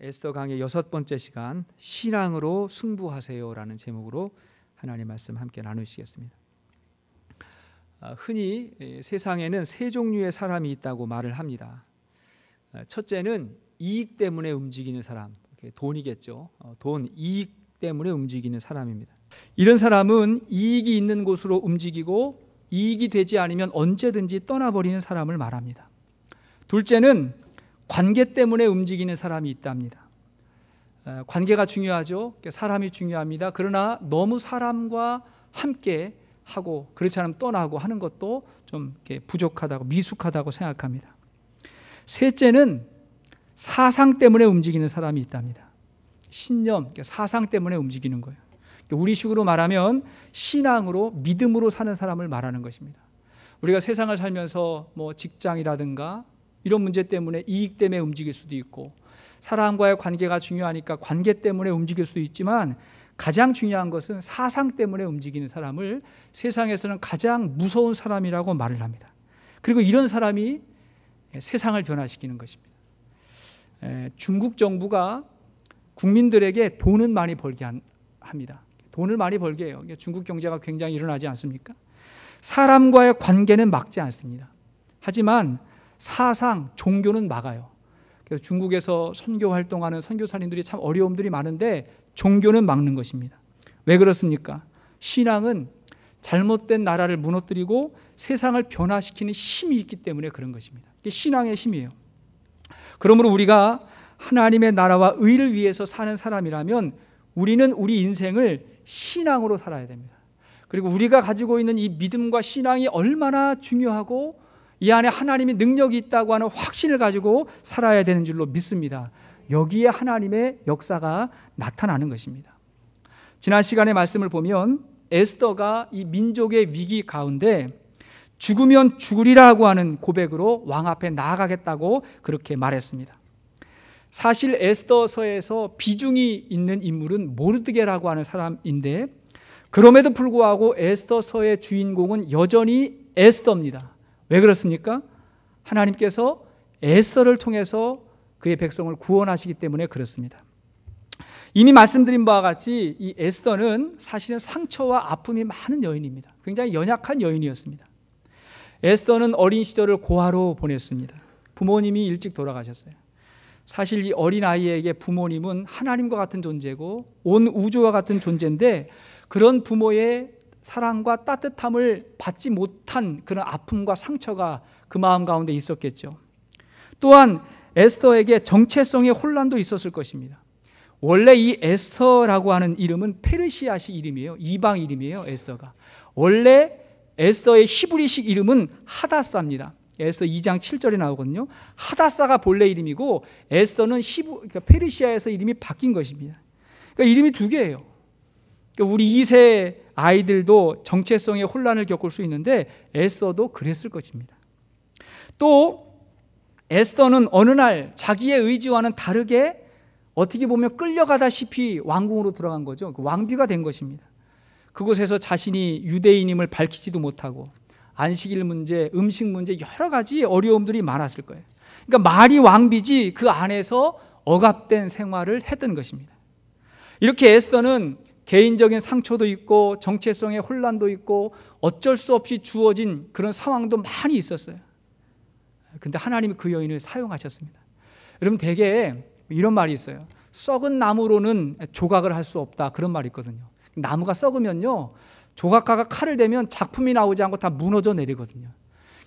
에스더 강의 여섯 번째 시간 신앙으로 승부하세요라는 제목으로 하나님 말씀 함께 나누시겠습니다. 아, 흔히 예, 세상에는 세 종류의 사람이 있다고 말을 합니다. 아, 첫째는 이익 때문에 움직이는 사람, 돈이겠죠. 어, 돈, 이익 때문에 움직이는 사람입니다. 이런 사람은 이익이 있는 곳으로 움직이고 이익이 되지 않으면 언제든지 떠나버리는 사람을 말합니다. 둘째는 관계 때문에 움직이는 사람이 있답니다. 관계가 중요하죠. 사람이 중요합니다. 그러나 너무 사람과 함께 하고 그렇지 않으면 떠나고 하는 것도 좀 부족하다고 미숙하다고 생각합니다. 셋째는 사상 때문에 움직이는 사람이 있답니다. 신념, 사상 때문에 움직이는 거예요. 우리식으로 말하면 신앙으로 믿음으로 사는 사람을 말하는 것입니다. 우리가 세상을 살면서 뭐 직장이라든가 이런 문제 때문에 이익 때문에 움직일 수도 있고 사람과의 관계가 중요하니까 관계 때문에 움직일 수도 있지만 가장 중요한 것은 사상 때문에 움직이는 사람을 세상에서는 가장 무서운 사람이라고 말을 합니다. 그리고 이런 사람이 예, 세상을 변화시키는 것입니다. 예, 중국 정부가 국민들에게 돈은 많이 벌게 합니다. 돈을 많이 벌게 해요. 중국 경제가 굉장히 일어나지 않습니까? 사람과의 관계는 막지 않습니다. 하지만 사상, 종교는 막아요. 그래서 중국에서 선교 활동하는 선교사님들이 참 어려움들이 많은데 종교는 막는 것입니다. 왜 그렇습니까? 신앙은 잘못된 나라를 무너뜨리고 세상을 변화시키는 힘이 있기 때문에 그런 것입니다. 이게 신앙의 힘이에요. 그러므로 우리가 하나님의 나라와 의를 위해서 사는 사람이라면 우리는 우리 인생을 신앙으로 살아야 됩니다. 그리고 우리가 가지고 있는 이 믿음과 신앙이 얼마나 중요하고 이 안에 하나님의 능력이 있다고 하는 확신을 가지고 살아야 되는 줄로 믿습니다. 여기에 하나님의 역사가 나타나는 것입니다. 지난 시간의 말씀을 보면 에스더가 이 민족의 위기 가운데 죽으면 죽으리라고 하는 고백으로 왕 앞에 나아가겠다고 그렇게 말했습니다. 사실 에스더서에서 비중이 있는 인물은 모르드게라고 하는 사람인데 그럼에도 불구하고 에스더서의 주인공은 여전히 에스더입니다. 왜 그렇습니까? 하나님께서 에서를 통해서 그의 백성을 구원하시기 때문에 그렇습니다. 이미 말씀드린 바와 같이 이 에스더는 사실은 상처와 아픔이 많은 여인입니다. 굉장히 연약한 여인이었습니다. 에스더는 어린 시절을 고아로 보냈습니다. 부모님이 일찍 돌아가셨어요. 사실 이 어린 아이에게 부모님은 하나님과 같은 존재고 온 우주와 같은 존재인데 그런 부모의 사랑과 따뜻함을 받지 못한 그런 아픔과 상처가 그 마음 가운데 있었겠죠. 또한 에스더에게 정체성의 혼란도 있었을 것입니다. 원래 이 에스터라고 하는 이름은 페르시아식 이름이에요. 이방 이름이에요. 에스터가. 원래 에스터의 히브리식 이름은 하다사입니다. 에스터 2장 7절에 나오거든요. 하다사가 본래 이름이고 에스터는 히브, 그러니까 페르시아에서 이름이 바뀐 것입니다. 그러니까 이름이 두 개예요. 그러니까 우리 2세 아이들도 정체성의 혼란을 겪을 수 있는데 에스더도 그랬을 것입니다. 또 에스더는 어느 날 자기의 의지와는 다르게 어떻게 보면 끌려가다시피 왕궁으로 들어간 거죠. 그 왕비가 된 것입니다. 그곳에서 자신이 유대인임을 밝히지도 못하고 안식일 문제, 음식 문제 여러 가지 어려움들이 많았을 거예요. 그러니까 말이 왕비지 그 안에서 억압된 생활을 했던 것입니다. 이렇게 에스더는 개인적인 상처도 있고 정체성의 혼란도 있고 어쩔 수 없이 주어진 그런 상황도 많이 있었어요. 근데 하나님이 그 여인을 사용하셨습니다. 여러분 대개 이런 말이 있어요. 썩은 나무로는 조각을 할 수 없다. 그런 말이 있거든요. 나무가 썩으면요. 조각가가 칼을 대면 작품이 나오지 않고 다 무너져 내리거든요.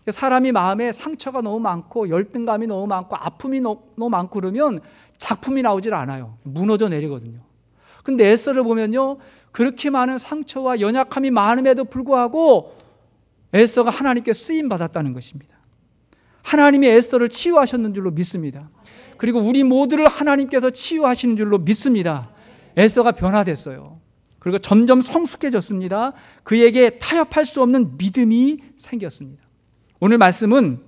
사람이 마음에 상처가 너무 많고 열등감이 너무 많고 아픔이 너무 많고 그러면 작품이 나오질 않아요. 무너져 내리거든요. 근데 에스더를 보면요. 그렇게 많은 상처와 연약함이 많음에도 불구하고 에스더가 하나님께 쓰임 받았다는 것입니다. 하나님이 에스더를 치유하셨는 줄로 믿습니다. 그리고 우리 모두를 하나님께서 치유하시는 줄로 믿습니다. 에스더가 변화됐어요. 그리고 점점 성숙해졌습니다. 그에게 타협할 수 없는 믿음이 생겼습니다. 오늘 말씀은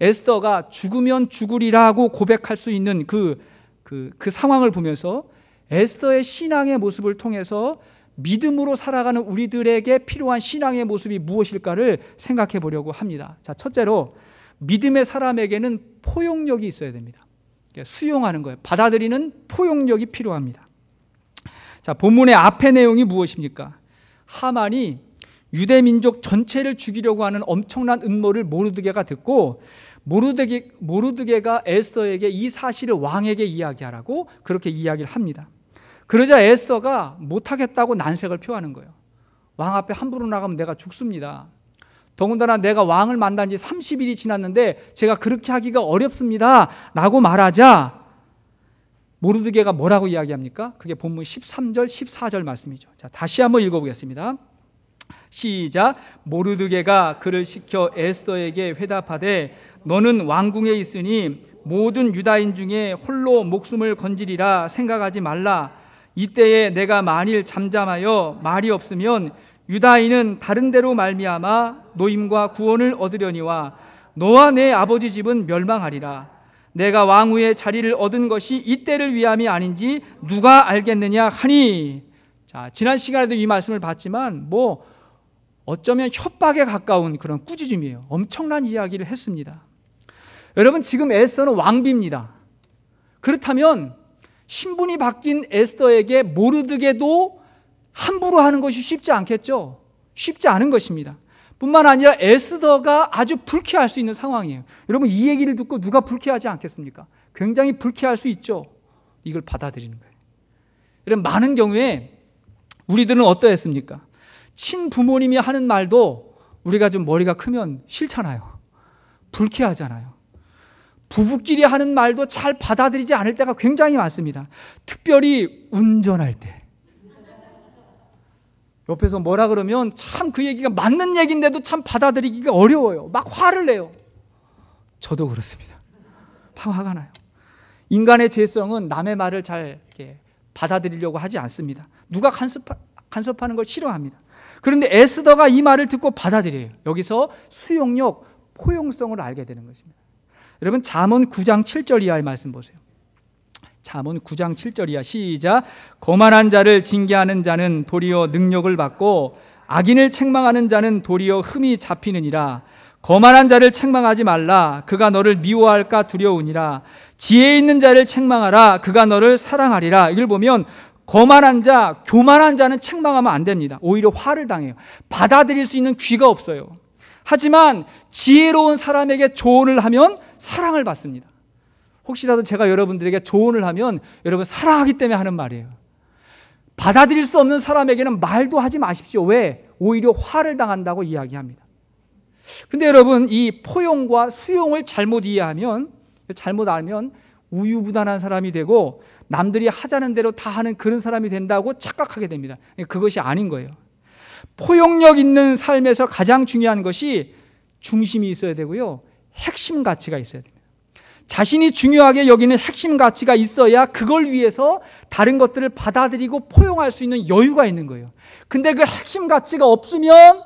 에스더가 죽으면 죽으리라고 고백할 수 있는 그, 그, 그 상황을 보면서 에스더의 신앙의 모습을 통해서 믿음으로 살아가는 우리들에게 필요한 신앙의 모습이 무엇일까를 생각해 보려고 합니다. 자, 첫째로 믿음의 사람에게는 포용력이 있어야 됩니다. 그러니까 수용하는 거예요. 받아들이는 포용력이 필요합니다. 자, 본문의 앞의 내용이 무엇입니까? 하만이 유대 민족 전체를 죽이려고 하는 엄청난 음모를 모르드게가 듣고 모르드게, 모르드게가 에스더에게 이 사실을 왕에게 이야기하라고 그렇게 이야기를 합니다. 그러자 에스더가 못하겠다고 난색을 표하는 거예요. 왕 앞에 함부로 나가면 내가 죽습니다. 더군다나 내가 왕을 만난 지 30일이 지났는데 제가 그렇게 하기가 어렵습니다. 라고 말하자 모르드게가 뭐라고 이야기합니까? 그게 본문 13절, 14절 말씀이죠. 자, 다시 한번 읽어보겠습니다. 시작. 모르드게가 그를 시켜 에스더에게 회답하되 너는 왕궁에 있으니 모든 유다인 중에 홀로 목숨을 건지리라 생각하지 말라. 이때에 내가 만일 잠잠하여 말이 없으면 유다인은 다른 데로 말미암아 노임과 구원을 얻으려니와 너와 내 아버지 집은 멸망하리라. 내가 왕후의 자리를 얻은 것이 이때를 위함이 아닌지 누가 알겠느냐 하니. 자, 지난 시간에도 이 말씀을 봤지만 뭐 어쩌면 협박에 가까운 그런 꾸짖음이에요. 엄청난 이야기를 했습니다. 여러분 지금 에스는 왕비입니다. 그렇다면 신분이 바뀐 에스더에게 모르드게도 함부로 하는 것이 쉽지 않겠죠. 쉽지 않은 것입니다. 뿐만 아니라 에스더가 아주 불쾌할 수 있는 상황이에요. 여러분 이 얘기를 듣고 누가 불쾌하지 않겠습니까? 굉장히 불쾌할 수 있죠. 이걸 받아들이는 거예요. 이런 많은 경우에 우리들은 어떠했습니까? 친부모님이 하는 말도 우리가 좀 머리가 크면 싫잖아요. 불쾌하잖아요. 부부끼리 하는 말도 잘 받아들이지 않을 때가 굉장히 많습니다. 특별히 운전할 때. 옆에서 뭐라 그러면 참 그 얘기가 맞는 얘기인데도 참 받아들이기가 어려워요. 막 화를 내요. 저도 그렇습니다. 화가 나요. 인간의 죄성은 남의 말을 잘 받아들이려고 하지 않습니다. 누가 간섭 간섭하는 걸 싫어합니다. 그런데 에스더가 이 말을 듣고 받아들여요. 여기서 수용력, 포용성을 알게 되는 것입니다. 여러분 잠언 9장 7절 이하의 말씀 보세요. 잠언 9장 7절 이하 시작 거만한 자를 징계하는 자는 도리어 능력을 받고 악인을 책망하는 자는 도리어 흠이 잡히느니라 거만한 자를 책망하지 말라 그가 너를 미워할까 두려우니라 지혜 있는 자를 책망하라 그가 너를 사랑하리라 이걸 보면 거만한 자, 교만한 자는 책망하면 안 됩니다. 오히려 화를 당해요. 받아들일 수 있는 귀가 없어요. 하지만 지혜로운 사람에게 조언을 하면 사랑을 받습니다. 혹시라도 제가 여러분들에게 조언을 하면 여러분 사랑하기 때문에 하는 말이에요. 받아들일 수 없는 사람에게는 말도 하지 마십시오. 왜? 오히려 화를 당한다고 이야기합니다. 근데 여러분 이 포용과 수용을 잘못 이해하면 잘못 알면 우유부단한 사람이 되고 남들이 하자는 대로 다 하는 그런 사람이 된다고 착각하게 됩니다. 그것이 아닌 거예요. 포용력 있는 삶에서 가장 중요한 것이 중심이 있어야 되고요. 핵심 가치가 있어야 됩니다. 자신이 중요하게 여기는 핵심 가치가 있어야 그걸 위해서 다른 것들을 받아들이고 포용할 수 있는 여유가 있는 거예요. 근데 그 핵심 가치가 없으면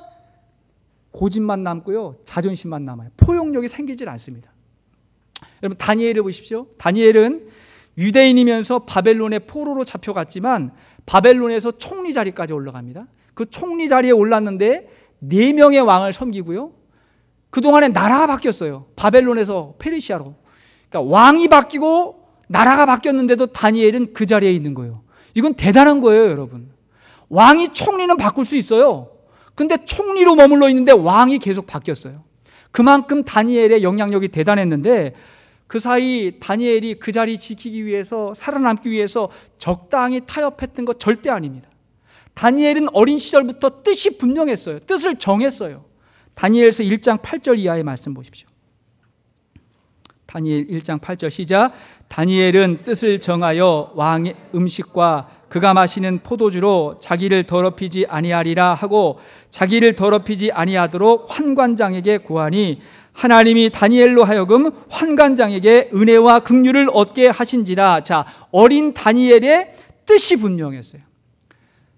고집만 남고요. 자존심만 남아요. 포용력이 생기질 않습니다. 여러분 다니엘을 보십시오. 다니엘은 유대인이면서 바벨론의 포로로 잡혀갔지만 바벨론에서 총리 자리까지 올라갑니다. 그 총리 자리에 올랐는데 네 명의 왕을 섬기고요. 그동안에 나라가 바뀌었어요. 바벨론에서 페르시아로. 그러니까 왕이 바뀌고 나라가 바뀌었는데도 다니엘은 그 자리에 있는 거예요. 이건 대단한 거예요, 여러분. 왕이 총리는 바꿀 수 있어요. 근데 총리로 머물러 있는데 왕이 계속 바뀌었어요. 그만큼 다니엘의 영향력이 대단했는데 그 사이 다니엘이 그 자리 지키기 위해서 살아남기 위해서 적당히 타협했던 거 절대 아닙니다. 다니엘은 어린 시절부터 뜻이 분명했어요. 뜻을 정했어요. 다니엘서 1장 8절 이하의 말씀 보십시오. 다니엘 1장 8절 시작. 다니엘은 뜻을 정하여 왕의 음식과 그가 마시는 포도주로 자기를 더럽히지 아니하리라 하고 자기를 더럽히지 아니하도록 환관장에게 구하니 하나님이 다니엘로 하여금 환관장에게 은혜와 긍휼을 얻게 하신지라. 자, 어린 다니엘의 뜻이 분명했어요.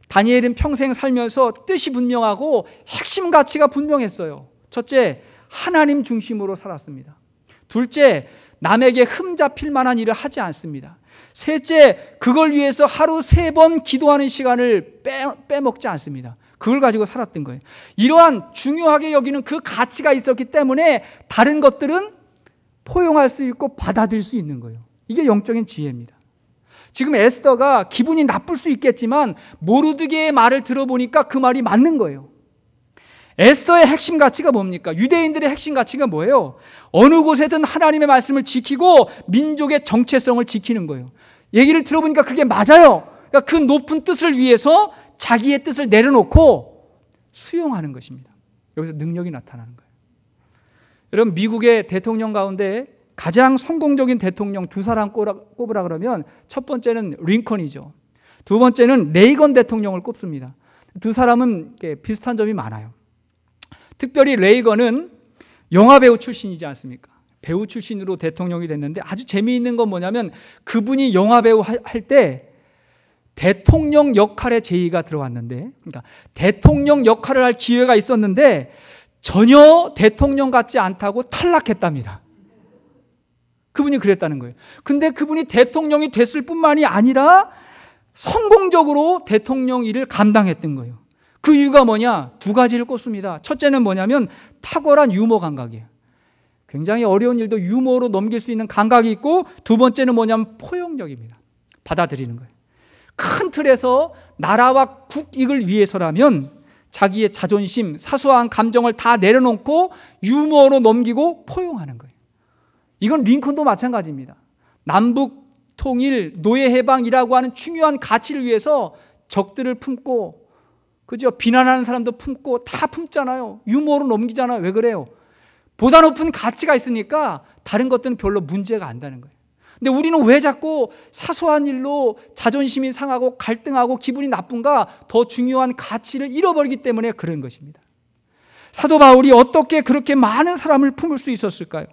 다니엘은 평생 살면서 뜻이 분명하고 핵심 가치가 분명했어요. 첫째, 하나님 중심으로 살았습니다. 둘째, 남에게 흠잡힐 만한 일을 하지 않습니다. 셋째, 그걸 위해서 하루 세 번 기도하는 시간을 빼, 빼먹지 않습니다. 그걸 가지고 살았던 거예요. 이러한 중요하게 여기는 그 가치가 있었기 때문에 다른 것들은 포용할 수 있고 받아들일 수 있는 거예요. 이게 영적인 지혜입니다. 지금 에스더가 기분이 나쁠 수 있겠지만 모르드게의 말을 들어보니까 그 말이 맞는 거예요. 에스더의 핵심 가치가 뭡니까? 유대인들의 핵심 가치가 뭐예요? 어느 곳에든 하나님의 말씀을 지키고 민족의 정체성을 지키는 거예요. 얘기를 들어보니까 그게 맞아요. 그러니까 그 높은 뜻을 위해서 자기의 뜻을 내려놓고 수용하는 것입니다. 여기서 능력이 나타나는 거예요. 여러분 미국의 대통령 가운데 가장 성공적인 대통령 두 사람 꼽으라 그러면 첫 번째는 링컨이죠. 두 번째는 레이건 대통령을 꼽습니다. 두 사람은 비슷한 점이 많아요. 특별히 레이건은 영화배우 출신이지 않습니까? 배우 출신으로 대통령이 됐는데 아주 재미있는 건 뭐냐면 그분이 영화배우 할 때 대통령 역할에 제의가 들어왔는데 그러니까 대통령 역할을 할 기회가 있었는데 전혀 대통령 같지 않다고 탈락했답니다. 그분이 그랬다는 거예요. 근데 그분이 대통령이 됐을 뿐만이 아니라 성공적으로 대통령 일을 감당했던 거예요. 그 이유가 뭐냐? 두 가지를 꼽습니다. 첫째는 뭐냐면 탁월한 유머 감각이에요. 굉장히 어려운 일도 유머로 넘길 수 있는 감각이 있고 두 번째는 뭐냐면 포용력입니다. 받아들이는 거예요. 큰 틀에서 나라와 국익을 위해서라면 자기의 자존심, 사소한 감정을 다 내려놓고 유머로 넘기고 포용하는 거예요. 이건 링컨도 마찬가지입니다. 남북 통일, 노예 해방이라고 하는 중요한 가치를 위해서 적들을 품고 그죠? 비난하는 사람도 품고 다 품잖아요. 유머로 넘기잖아요. 왜 그래요? 보다 높은 가치가 있으니까 다른 것들은 별로 문제가 안 되는 거예요. 근데 우리는 왜 자꾸 사소한 일로 자존심이 상하고 갈등하고 기분이 나쁜가 더 중요한 가치를 잃어버리기 때문에 그런 것입니다. 사도 바울이 어떻게 그렇게 많은 사람을 품을 수 있었을까요?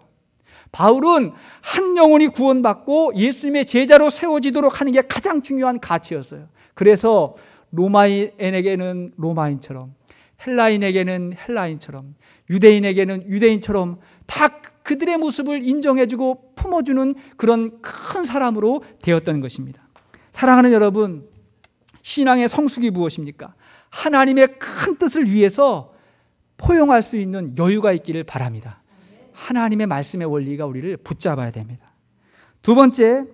바울은 한 영혼이 구원받고 예수님의 제자로 세워지도록 하는 게 가장 중요한 가치였어요. 그래서 로마인에게는 로마인처럼, 헬라인에게는 헬라인처럼, 유대인에게는 유대인처럼 다 그들의 모습을 인정해주고 품어주는 그런 큰 사람으로 되었던 것입니다. 사랑하는 여러분, 신앙의 성숙이 무엇입니까? 하나님의 큰 뜻을 위해서 포용할 수 있는 여유가 있기를 바랍니다. 하나님의 말씀의 원리가 우리를 붙잡아야 됩니다. 두 번째,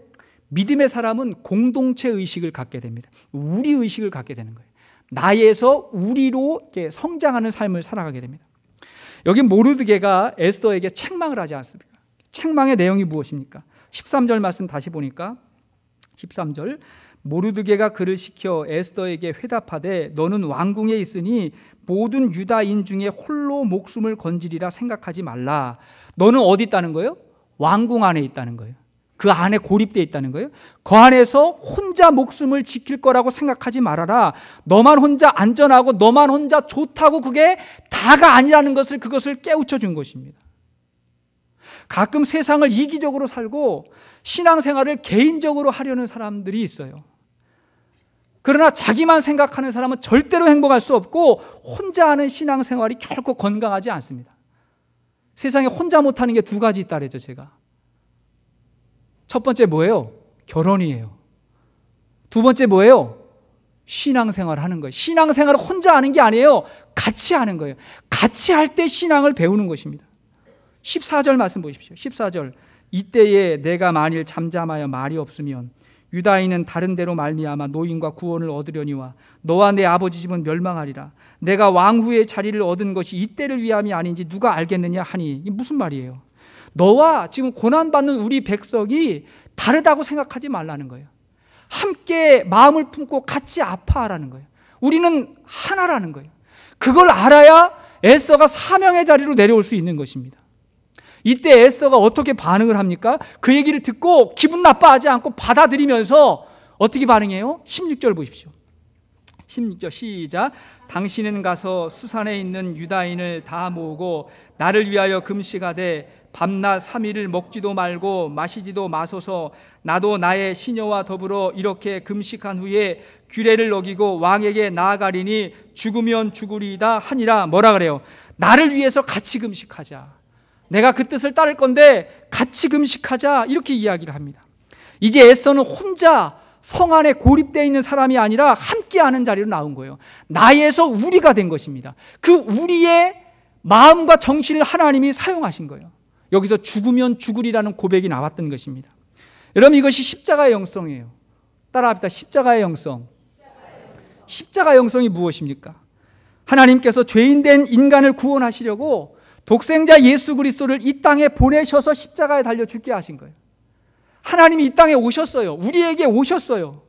믿음의 사람은 공동체 의식을 갖게 됩니다. 우리 의식을 갖게 되는 거예요. 나에서 우리로 성장하는 삶을 살아가게 됩니다. 여기 모르드게가 에스더에게 책망을 하지 않습니까? 책망의 내용이 무엇입니까? 13절 말씀 다시 보니까 13절 모르드게가 그를 시켜 에스더에게 회답하되 너는 왕궁에 있으니 모든 유다인 중에 홀로 목숨을 건지리라 생각하지 말라. 너는 어디 있다는 거예요? 왕궁 안에 있다는 거예요. 그 안에 고립되어 있다는 거예요. 그 안에서 혼자 목숨을 지킬 거라고 생각하지 말아라. 너만 혼자 안전하고 너만 혼자 좋다고 그게 다가 아니라는 것을 그것을 깨우쳐 준 것입니다. 가끔 세상을 이기적으로 살고 신앙생활을 개인적으로 하려는 사람들이 있어요. 그러나 자기만 생각하는 사람은 절대로 행복할 수 없고 혼자 하는 신앙생활이 결코 건강하지 않습니다. 세상에 혼자 못하는 게 두 가지 있다 그랬죠, 제가. 첫 번째 뭐예요? 결혼이에요. 두 번째 뭐예요? 신앙생활 하는 거예요. 신앙생활을 혼자 하는 게 아니에요. 같이 하는 거예요. 같이 할 때 신앙을 배우는 것입니다. 14절 말씀 보십시오. 14절. 이때에 내가 만일 잠잠하여 말이 없으면 유다인은 다른 데로 말미암아 노인과 구원을 얻으려니와 너와 내 아버지 집은 멸망하리라 내가 왕후의 자리를 얻은 것이 이때를 위함이 아닌지 누가 알겠느냐 하니 무슨 말이에요? 너와 지금 고난 받는 우리 백성이 다르다고 생각하지 말라는 거예요. 함께 마음을 품고 같이 아파하라는 거예요. 우리는 하나라는 거예요. 그걸 알아야 에스더가 사명의 자리로 내려올 수 있는 것입니다. 이때 에스더가 어떻게 반응을 합니까? 그 얘기를 듣고 기분 나빠하지 않고 받아들이면서 어떻게 반응해요? 16절 보십시오. 16절 시작. 당신은 가서 수산에 있는 유다인을 다 모으고 나를 위하여 금식하되 밤낮 3일을 먹지도 말고 마시지도 마소서 나도 나의 시녀와 더불어 이렇게 금식한 후에 규례를 어기고 왕에게 나아가리니 죽으면 죽으리이다 하니라 뭐라 그래요? 나를 위해서 같이 금식하자. 내가 그 뜻을 따를 건데 같이 금식하자 이렇게 이야기를 합니다. 이제 에스터는 혼자 성 안에 고립되어 있는 사람이 아니라 함께하는 자리로 나온 거예요. 나에서 우리가 된 것입니다. 그 우리의 마음과 정신을 하나님이 사용하신 거예요. 여기서 죽으면 죽으리라는 고백이 나왔던 것입니다. 여러분 이것이 십자가의 영성이에요. 따라합시다. 십자가의 영성. 십자가 영성이 무엇입니까? 하나님께서 죄인된 인간을 구원하시려고 독생자 예수 그리스도를 이 땅에 보내셔서 십자가에 달려 죽게 하신 거예요. 하나님이 이 땅에 오셨어요. 우리에게 오셨어요.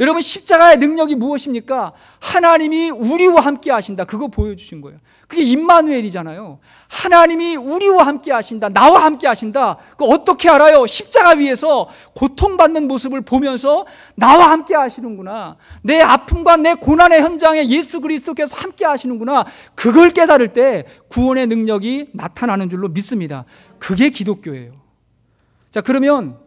여러분 십자가의 능력이 무엇입니까? 하나님이 우리와 함께 하신다. 그거 보여주신 거예요. 그게 임마누엘이잖아요. 하나님이 우리와 함께 하신다. 나와 함께 하신다. 그 어떻게 알아요? 십자가 위에서 고통받는 모습을 보면서 나와 함께 하시는구나. 내 아픔과 내 고난의 현장에 예수 그리스도께서 함께 하시는구나. 그걸 깨달을 때 구원의 능력이 나타나는 줄로 믿습니다. 그게 기독교예요. 자, 그러면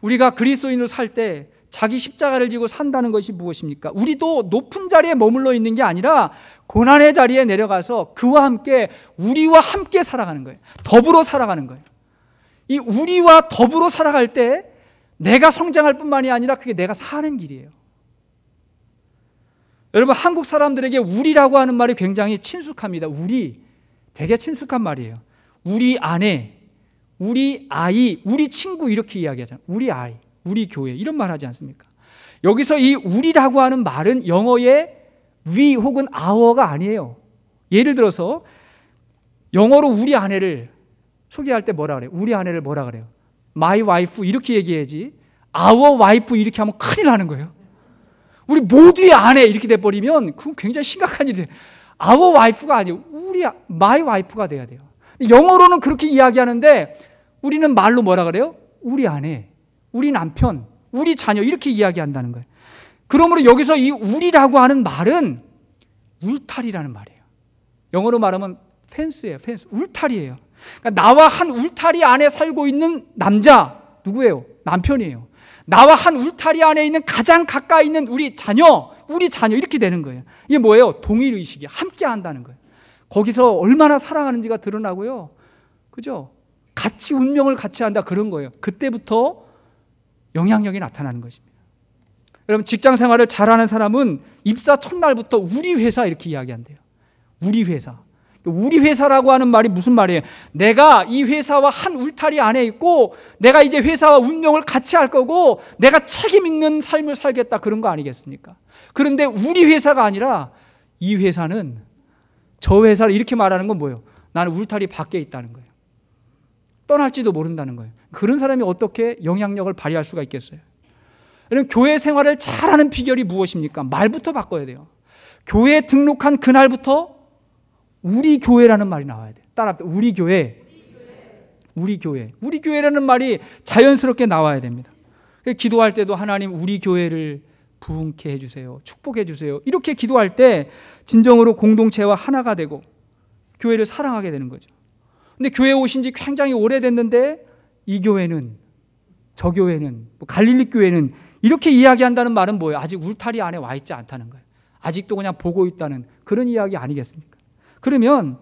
우리가 그리스도인으로 살때 자기 십자가를 지고 산다는 것이 무엇입니까? 우리도 높은 자리에 머물러 있는 게 아니라 고난의 자리에 내려가서 그와 함께 우리와 함께 살아가는 거예요. 더불어 살아가는 거예요. 이 우리와 더불어 살아갈 때 내가 성장할 뿐만이 아니라 그게 내가 사는 길이에요. 여러분 한국 사람들에게 우리라고 하는 말이 굉장히 친숙합니다. 우리 되게 친숙한 말이에요. 우리 아내, 우리 아이, 우리 친구 이렇게 이야기하잖아요. 우리 아이. 우리 교회 이런 말 하지 않습니까? 여기서 이 우리라고 하는 말은 영어의 위 혹은 아워가 아니에요. 예를 들어서 영어로 우리 아내를 소개할 때 뭐라 그래요? 우리 아내를 뭐라 그래요? my wife 이렇게 얘기해야지 our wife 이렇게 하면 큰일 나는 거예요. 우리 모두의 아내 이렇게 돼 버리면 그건 굉장히 심각한 일이에 our wife가 아니에요. 우리 아, my wife가 돼야 돼요. 영어로는 그렇게 이야기하는데 우리는 말로 뭐라 그래요? 우리 아내. 우리 남편, 우리 자녀 이렇게 이야기한다는 거예요. 그러므로 여기서 이 우리라고 하는 말은 울타리라는 말이에요. 영어로 말하면 펜스예요. 펜스. 울타리예요. 그러니까 나와 한 울타리 안에 살고 있는 남자 누구예요? 남편이에요. 나와 한 울타리 안에 있는 가장 가까이 있는 우리 자녀, 우리 자녀 이렇게 되는 거예요. 이게 뭐예요? 동일 의식이 함께 한다는 거예요. 거기서 얼마나 사랑하는지가 드러나고요. 그죠? 같이 운명을 같이 한다 그런 거예요. 그때부터 영향력이 나타나는 것입니다. 여러분 직장 생활을 잘하는 사람은 입사 첫날부터 우리 회사 이렇게 이야기한대요. 우리 회사. 우리 회사라고 하는 말이 무슨 말이에요? 내가 이 회사와 한 울타리 안에 있고 내가 이제 회사와 운영을 같이 할 거고 내가 책임 있는 삶을 살겠다 그런 거 아니겠습니까? 그런데 우리 회사가 아니라 이 회사는 저 회사를 이렇게 말하는 건 뭐예요? 나는 울타리 밖에 있다는 거예요. 떠날지도 모른다는 거예요. 그런 사람이 어떻게 영향력을 발휘할 수가 있겠어요? 이런 교회 생활을 잘하는 비결이 무엇입니까? 말부터 바꿔야 돼요. 교회 등록한 그날부터 우리 교회라는 말이 나와야 돼. 따라 우리 교회. 우리 교회. 우리 교회라는 말이 자연스럽게 나와야 됩니다. 기도할 때도 하나님 우리 교회를 부흥케 해 주세요. 축복해 주세요. 이렇게 기도할 때 진정으로 공동체와 하나가 되고 교회를 사랑하게 되는 거죠. 근데 교회 오신 지 굉장히 오래됐는데 이 교회는 저 교회는 뭐 갈릴리 교회는 이렇게 이야기한다는 말은 뭐예요? 아직 울타리 안에 와 있지 않다는 거예요. 아직도 그냥 보고 있다는 그런 이야기 아니겠습니까? 그러면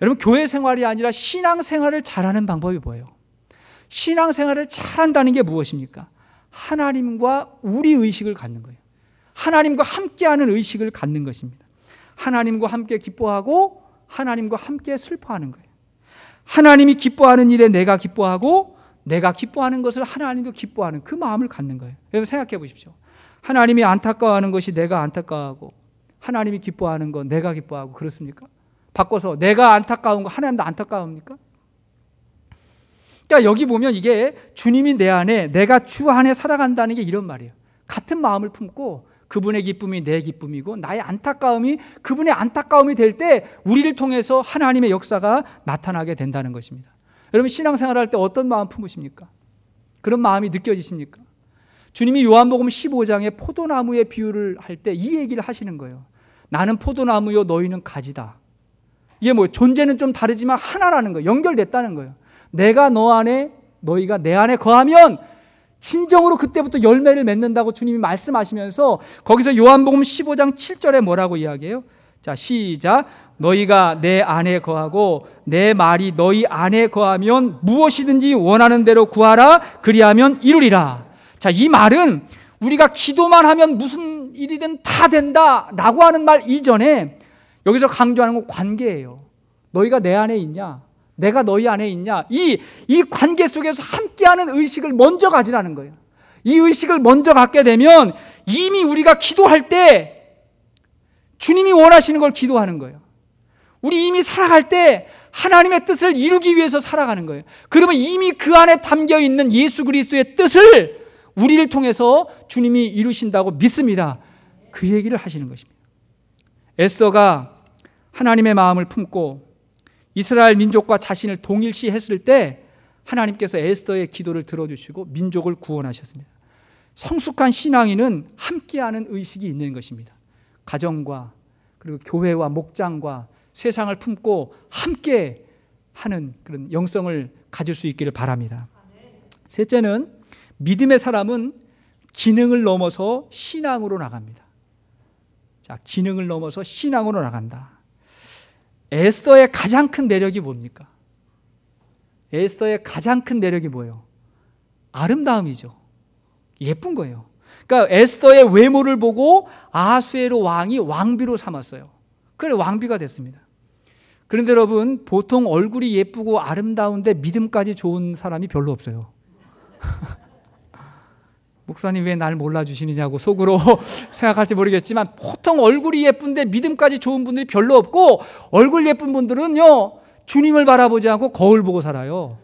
여러분 교회 생활이 아니라 신앙 생활을 잘하는 방법이 뭐예요? 신앙 생활을 잘한다는 게 무엇입니까? 하나님과 우리 의식을 갖는 거예요. 하나님과 함께하는 의식을 갖는 것입니다. 하나님과 함께 기뻐하고 하나님과 함께 슬퍼하는 거예요. 하나님이 기뻐하는 일에 내가 기뻐하고 내가 기뻐하는 것을 하나님도 기뻐하는 그 마음을 갖는 거예요. 여러분 생각해 보십시오. 하나님이 안타까워하는 것이 내가 안타까워하고 하나님이 기뻐하는 건 내가 기뻐하고 그렇습니까? 바꿔서 내가 안타까운 거 하나님도 안타까웁니까? 그러니까 여기 보면 이게 주님이 내 안에 내가 주 안에 살아간다는 게 이런 말이에요. 같은 마음을 품고 그분의 기쁨이 내 기쁨이고 나의 안타까움이 그분의 안타까움이 될 때 우리를 통해서 하나님의 역사가 나타나게 된다는 것입니다. 여러분 신앙생활 할때 어떤 마음 품으십니까? 그런 마음이 느껴지십니까? 주님이 요한복음 15장에 포도나무의 비유를 할 때 이 얘기를 하시는 거예요. 나는 포도나무요 너희는 가지다. 이게 뭐 존재는 좀 다르지만 하나라는 거예요. 연결됐다는 거예요. 내가 너 안에 너희가 내 안에 거하면 진정으로 그때부터 열매를 맺는다고 주님이 말씀하시면서 거기서 요한복음 15장 7절에 뭐라고 이야기해요? 자, 시작. 너희가 내 안에 거하고 내 말이 너희 안에 거하면 무엇이든지 원하는 대로 구하라 그리하면 이루리라. 자, 이 말은 우리가 기도만 하면 무슨 일이든 다 된다라고 하는 말 이전에 여기서 강조하는 건 관계예요. 너희가 내 안에 있냐? 내가 너희 안에 있냐? 이, 이 관계 속에서 함께하는 의식을 먼저 가지라는 거예요. 이 의식을 먼저 갖게 되면 이미 우리가 기도할 때 주님이 원하시는 걸 기도하는 거예요. 우리 이미 살아갈 때 하나님의 뜻을 이루기 위해서 살아가는 거예요. 그러면 이미 그 안에 담겨 있는 예수 그리스도의 뜻을 우리를 통해서 주님이 이루신다고 믿습니다. 그 얘기를 하시는 것입니다. 에스더가 하나님의 마음을 품고 이스라엘 민족과 자신을 동일시 했을 때 하나님께서 에스더의 기도를 들어주시고 민족을 구원하셨습니다. 성숙한 신앙인은 함께하는 의식이 있는 것입니다. 가정과 그리고 교회와 목장과 세상을 품고 함께 하는 그런 영성을 가질 수 있기를 바랍니다. 셋째는 믿음의 사람은 기능을 넘어서 신앙으로 나갑니다. 자, 기능을 넘어서 신앙으로 나간다. 에스더의 가장 큰 매력이 뭡니까? 에스더의 가장 큰 매력이 뭐예요? 아름다움이죠. 예쁜 거예요. 그러니까 에스더의 외모를 보고 아수에로 왕이 왕비로 삼았어요. 그래 왕비가 됐습니다. 그런데 여러분 보통 얼굴이 예쁘고 아름다운데 믿음까지 좋은 사람이 별로 없어요. 목사님 왜 날 몰라주시느냐고 속으로 생각할지 모르겠지만 보통 얼굴이 예쁜데 믿음까지 좋은 분들이 별로 없고 얼굴 예쁜 분들은요 주님을 바라보지 않고 거울 보고 살아요.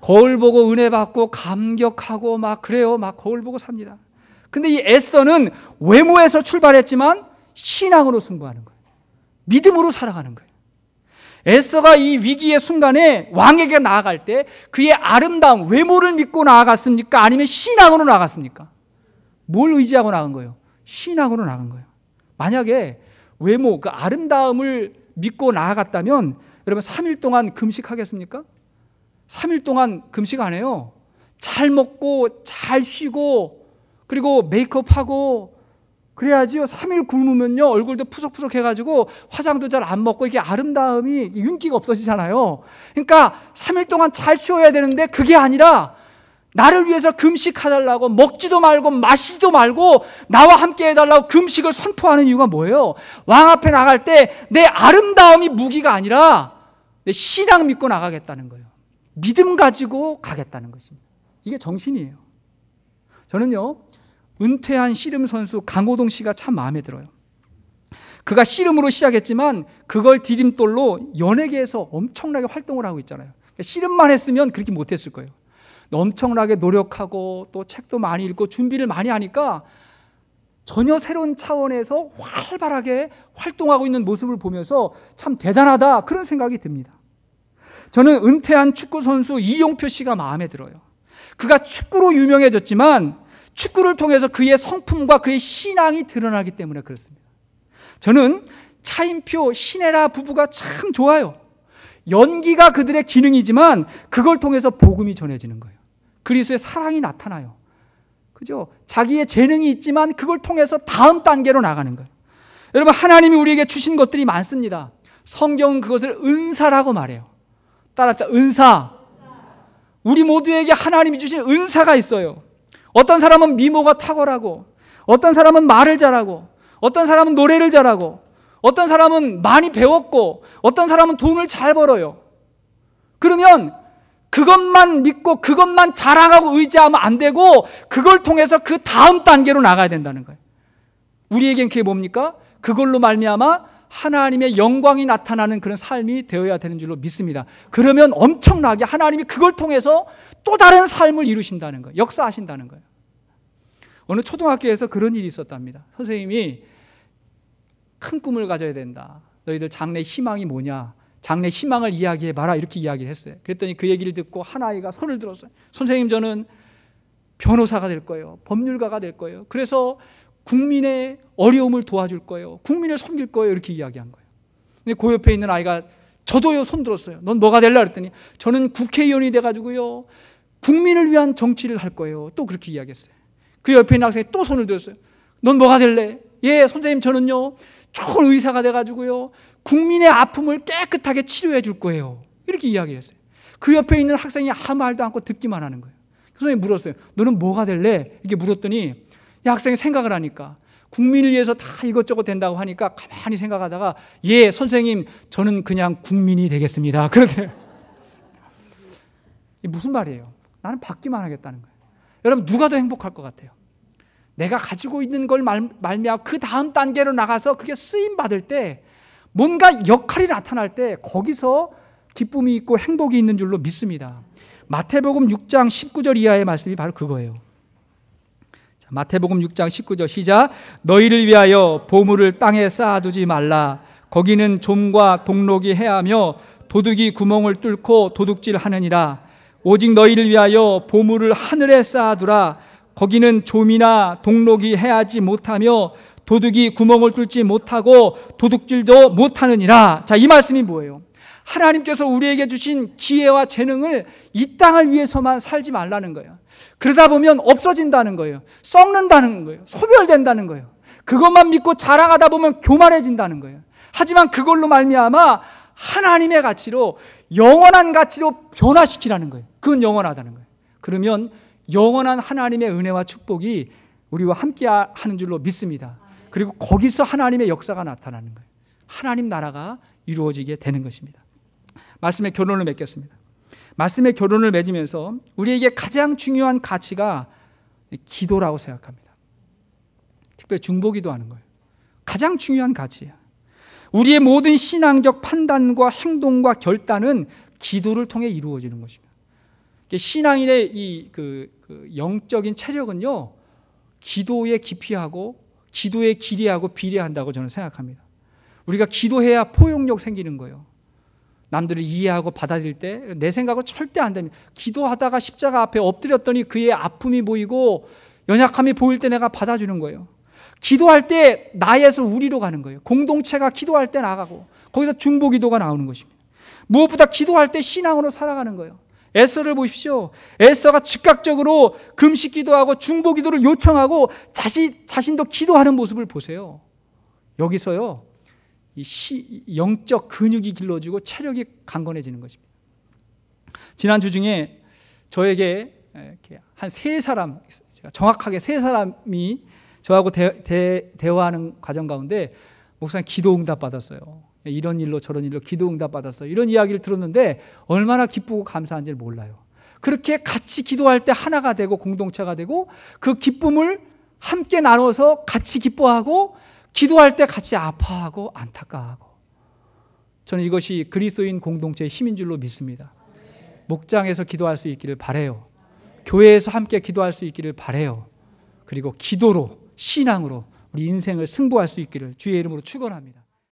거울 보고 은혜 받고 감격하고 막 그래요. 막 거울 보고 삽니다. 근데 이 에스더는 외모에서 출발했지만 신앙으로 승부하는 거예요. 믿음으로 살아가는 거예요. 에스가이 위기의 순간에 왕에게 나아갈 때 그의 아름다운 외모를 믿고 나아갔습니까? 아니면 신앙으로 나아갔습니까? 뭘 의지하고 나간 거예요? 신앙으로 나간 거예요. 만약에 외모, 그 아름다움을 믿고 나아갔다면 여러분 3일 동안 금식하겠습니까? 3일 동안 금식 안 해요. 잘 먹고 잘 쉬고 그리고 메이크업하고 그래야지요. 3일 굶으면요. 얼굴도 푸석푸석해 가지고 화장도 잘 안 먹고 이게 아름다움이 윤기가 없어지잖아요. 그러니까 3일 동안 잘 쉬어야 되는데 그게 아니라 나를 위해서 금식해 달라고 먹지도 말고 마시지도 말고 나와 함께 해 달라고 금식을 선포하는 이유가 뭐예요? 왕 앞에 나갈 때 내 아름다움이 무기가 아니라 내 신앙 믿고 나가겠다는 거예요. 믿음 가지고 가겠다는 것입니다. 이게 정신이에요. 저는요. 은퇴한 씨름 선수 강호동 씨가 참 마음에 들어요. 그가 씨름으로 시작했지만 그걸 디딤돌로 연예계에서 엄청나게 활동을 하고 있잖아요. 그러니까 씨름만 했으면 그렇게 못했을 거예요. 엄청나게 노력하고 또 책도 많이 읽고 준비를 많이 하니까 전혀 새로운 차원에서 활발하게 활동하고 있는 모습을 보면서 참 대단하다 그런 생각이 듭니다. 저는 은퇴한 축구 선수 이용표 씨가 마음에 들어요. 그가 축구로 유명해졌지만 축구를 통해서 그의 성품과 그의 신앙이 드러나기 때문에 그렇습니다. 저는 차인표 시네라 부부가 참 좋아요. 연기가 그들의 기능이지만 그걸 통해서 복음이 전해지는 거예요. 그리스의 사랑이 나타나요. 그죠? 자기의 재능이 있지만 그걸 통해서 다음 단계로 나가는 거예요. 여러분, 하나님이 우리에게 주신 것들이 많습니다. 성경은 그것을 은사라고 말해요. 따라서 은사. 우리 모두에게 하나님이 주신 은사가 있어요. 어떤 사람은 미모가 탁월하고, 어떤 사람은 말을 잘하고, 어떤 사람은 노래를 잘하고, 어떤 사람은 많이 배웠고, 어떤 사람은 돈을 잘 벌어요. 그러면 그것만 믿고 그것만 자랑하고 의지하면 안 되고, 그걸 통해서 그 다음 단계로 나가야 된다는 거예요. 우리에겐 그게 뭡니까? 그걸로 말미암아 하나님의 영광이 나타나는 그런 삶이 되어야 되는 줄로 믿습니다. 그러면 엄청나게 하나님이 그걸 통해서 또 다른 삶을 이루신다는 거예요. 역사하신다는 거예요. 어느 초등학교에서 그런 일이 있었답니다. 선생님이 큰 꿈을 가져야 된다. 너희들 장래 희망이 뭐냐? 장래 희망을 이야기해 봐라. 이렇게 이야기를 했어요. 그랬더니 그 얘기를 듣고 한 아이가 손을 들었어요. 선생님, 저는 변호사가 될 거예요. 법률가가 될 거예요. 그래서 국민의 어려움을 도와줄 거예요. 국민을 섬길 거예요. 이렇게 이야기한 거예요. 근데 그 옆에 있는 아이가 저도요 손 들었어요. 넌 뭐가 될라 그랬더니 저는 국회의원이 돼가지고요 국민을 위한 정치를 할 거예요. 또 그렇게 이야기했어요. 그 옆에 있는 학생이 또 손을 들었어요. 넌 뭐가 될래? 예, 선생님, 저는요, 좋은 의사가 돼가지고요, 국민의 아픔을 깨끗하게 치료해 줄 거예요. 이렇게 이야기 했어요. 그 옆에 있는 학생이 아무 말도 않고 듣기만 하는 거예요. 그 선생님 물었어요. 너는 뭐가 될래? 이렇게 물었더니, 학생이 생각을 하니까, 국민을 위해서 다 이것저것 된다고 하니까 가만히 생각하다가, 예, 선생님, 저는 그냥 국민이 되겠습니다. 그러더래요. 무슨 말이에요? 나는 받기만 하겠다는 거예요. 여러분 누가 더 행복할 것 같아요? 내가 가지고 있는 걸 말, 미암아그 다음 단계로 나가서 그게 쓰임 받을 때 뭔가 역할이 나타날 때 거기서 기쁨이 있고 행복이 있는 줄로 믿습니다. 마태복음 6장 19절 이하의 말씀이 바로 그거예요. 자, 마태복음 6장 19절 시작 너희를 위하여 보물을 땅에 쌓아두지 말라 거기는 좀과 동록이 해하며 도둑이 구멍을 뚫고 도둑질하느니라 오직 너희를 위하여 보물을 하늘에 쌓아두라. 거기는 조미나 동록이 해하지 못하며 도둑이 구멍을 뚫지 못하고 도둑질도 못하느니라. 자, 이 말씀이 뭐예요? 하나님께서 우리에게 주신 기회와 재능을 이 땅을 위해서만 살지 말라는 거예요. 그러다 보면 없어진다는 거예요. 썩는다는 거예요. 소멸된다는 거예요. 그것만 믿고 자랑하다 보면 교만해진다는 거예요. 하지만 그걸로 말미암아 하나님의 가치로 영원한 가치로 변화시키라는 거예요. 그건 영원하다는 거예요. 그러면 영원한 하나님의 은혜와 축복이 우리와 함께 하는 줄로 믿습니다. 그리고 거기서 하나님의 역사가 나타나는 거예요. 하나님 나라가 이루어지게 되는 것입니다. 말씀에 결론을 맺겠습니다. 말씀에 결론을 맺으면서 우리에게 가장 중요한 가치가 기도라고 생각합니다. 특별히 중보기도 하는 거예요. 가장 중요한 가치야. 우리의 모든 신앙적 판단과 행동과 결단은 기도를 통해 이루어지는 것입니다. 신앙인의 이 그, 그 영적인 체력은요, 기도에 깊이하고 기도에 길이하고 비례한다고 저는 생각합니다. 우리가 기도해야 포용력 생기는 거예요. 남들을 이해하고 받아들일 때 내생각을 절대 안 됩니다. 기도하다가 십자가 앞에 엎드렸더니 그의 아픔이 보이고 연약함이 보일 때 내가 받아주는 거예요. 기도할 때 나에서 우리로 가는 거예요. 공동체가 기도할 때 나가고 거기서 중보 기도가 나오는 것입니다. 무엇보다 기도할 때 신앙으로 살아가는 거예요. 에서를 보십시오. 에서가 즉각적으로 금식 기도하고 중보 기도를 요청하고 자신, 자신도 기도하는 모습을 보세요. 여기서요, 이 시, 영적 근육이 길러지고 체력이 강건해지는 것입니다. 지난주 중에 저에게 한 세 사람, 제가 정확하게 세 사람이 저하고 대, 대 화하는 과정 가운데 목사님 기도 응답 받았어요. 이런 일로 저런 일로 기도 응답 받았어. 이런 이야기를 들었는데 얼마나 기쁘고 감사한지 몰라요. 그렇게 같이 기도할 때 하나가 되고 공동체가 되고 그 기쁨을 함께 나눠서 같이 기뻐하고 기도할 때 같이 아파하고 안타까워하고 저는 이것이 그리스도인 공동체의 힘인 줄로 믿습니다. 목장에서 기도할 수 있기를 바래요. 교회에서 함께 기도할 수 있기를 바래요. 그리고 기도로 신앙으로 우리 인생을 승부할 수 있기를 주의 이름으로 축원합니다.